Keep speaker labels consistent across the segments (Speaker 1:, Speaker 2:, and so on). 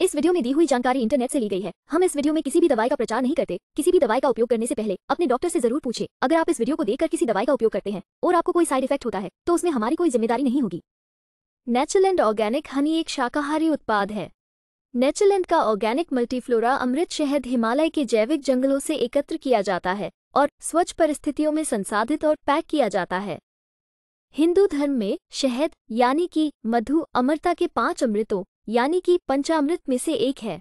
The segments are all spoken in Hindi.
Speaker 1: इस वीडियो में दी हुई जानकारी इंटरनेट से ली गई है हम इस वीडियो में किसी भी दवाई का प्रचार नहीं करते किसी भी दवाई का उपयोग करने से पहले अपने डॉक्टर से जरूर पूछे अगर आप इस वीडियो को देखकर किसी दवाई का उपयोग करते हैं और आपको कोई साइड इफेक्ट होता है तो उसमें हमारी कोई जिम्मेदारी नहीं होगी नेचुरल एंड ऑर्गेनिक हनी एक शाकाहारी उत्पाद है नेचरलैंड का ऑर्गेनिक मल्टीफ्लोरा अमृत शहद हिमालय के जैविक जंगलों से एकत्र किया जाता है और स्वच्छ परिस्थितियों में संसाधित और पैक किया जाता है हिंदू धर्म में शहद यानी कि मधु अमरता के पांच अमृतों यानी कि पंचामृत में से एक है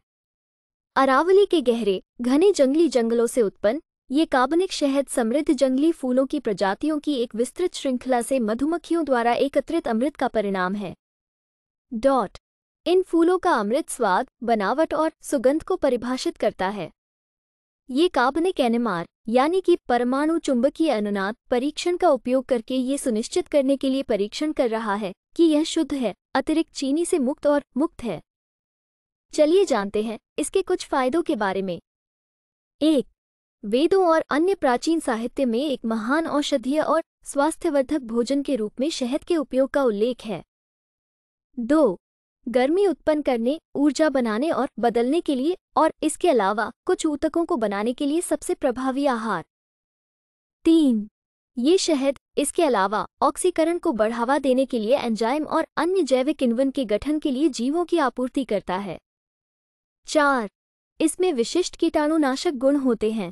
Speaker 1: अरावली के गहरे घने जंगली जंगलों से उत्पन्न ये काबनिक शहद समृद्ध जंगली फूलों की प्रजातियों की एक विस्तृत श्रृंखला से मधुमक्खियों द्वारा एकत्रित अमृत का परिणाम है डॉट इन फूलों का अमृत स्वाद बनावट और सुगंध को परिभाषित करता है ये काबनिक एनएमआर यानी कि परमाणु चुंबकीय अनुनाद परीक्षण का उपयोग करके ये सुनिश्चित करने के लिए परीक्षण कर रहा है कि यह शुद्ध है अतिरिक्त चीनी से मुक्त और मुक्त है चलिए जानते हैं इसके कुछ फायदों के बारे में एक वेदों और अन्य प्राचीन साहित्य में एक महान औषधीय और स्वास्थ्यवर्धक भोजन के रूप में शहद के उपयोग का उल्लेख है दो गर्मी उत्पन्न करने ऊर्जा बनाने और बदलने के लिए और इसके अलावा कुछ ऊतकों को बनाने के लिए सबसे प्रभावी आहार तीन ये शहद इसके अलावा ऑक्सीकरण को बढ़ावा देने के लिए एंजाइम और अन्य जैविक इन्वन के गठन के लिए जीवों की आपूर्ति करता है चार इसमें विशिष्ट कीटाणुनाशक गुण होते हैं